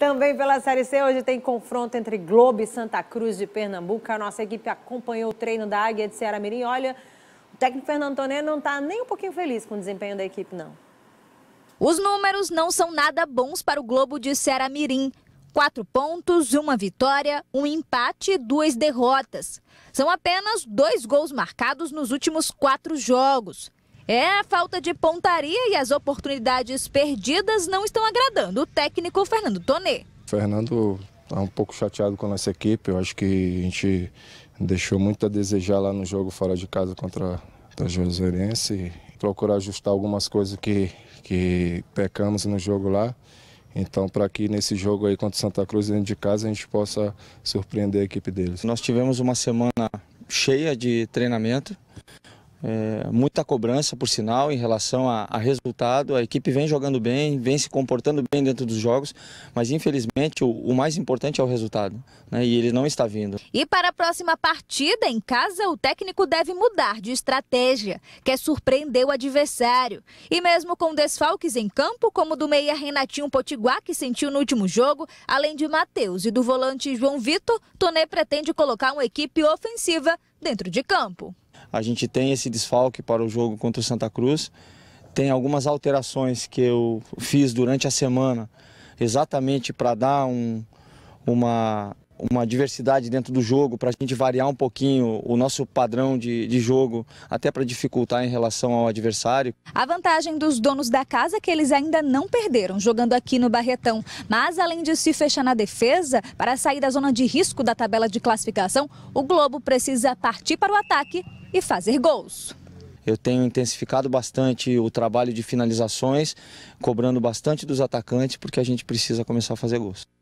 Também pela Série C, hoje tem confronto entre Globo e Santa Cruz de Pernambuco. A nossa equipe acompanhou o treino da Águia de Ceará Mirim. Olha, o técnico Fernando Tonelli não está nem um pouquinho feliz com o desempenho da equipe, não. Os números não são nada bons para o Globo de Ceará Mirim. Quatro pontos, uma vitória, um empate e duas derrotas. São apenas dois gols marcados nos últimos quatro jogos. É a falta de pontaria e as oportunidades perdidas não estão agradando o técnico Fernando Tonê. Fernando está um pouco chateado com a nossa equipe. Eu acho que a gente deixou muito a desejar lá no jogo fora de casa contra a Juazeirense. Procurar ajustar algumas coisas que, que pecamos no jogo lá. Então, para que nesse jogo aí contra Santa Cruz, dentro de casa, a gente possa surpreender a equipe deles. Nós tivemos uma semana cheia de treinamento. É, muita cobrança, por sinal, em relação a, a, resultado. A equipe vem jogando bem, vem se comportando bem dentro dos jogos, mas infelizmente o, o mais importante é o resultado, né? e ele não está vindo. E para a próxima partida em casa, o técnico deve mudar de estratégia, quer é surpreender o adversário. E mesmo com desfalques em campo, como do meia Renatinho Potiguar, que sentiu no último jogo, além de Matheus e do volante João Vitor, Tonê pretende colocar uma equipe ofensiva dentro de campo. A gente tem esse desfalque para o jogo contra o Santa Cruz. Tem algumas alterações que eu fiz durante a semana, exatamente para dar um, uma, uma diversidade dentro do jogo, para a gente variar um pouquinho o nosso padrão de, de jogo, até para dificultar em relação ao adversário. A vantagem dos donos da casa é que eles ainda não perderam jogando aqui no Barretão. Mas além de se fechar na defesa, para sair da zona de risco da tabela de classificação, o Globo precisa partir para o ataque e fazer gols. Eu tenho intensificado bastante o trabalho de finalizações, cobrando bastante dos atacantes, porque a gente precisa começar a fazer gols.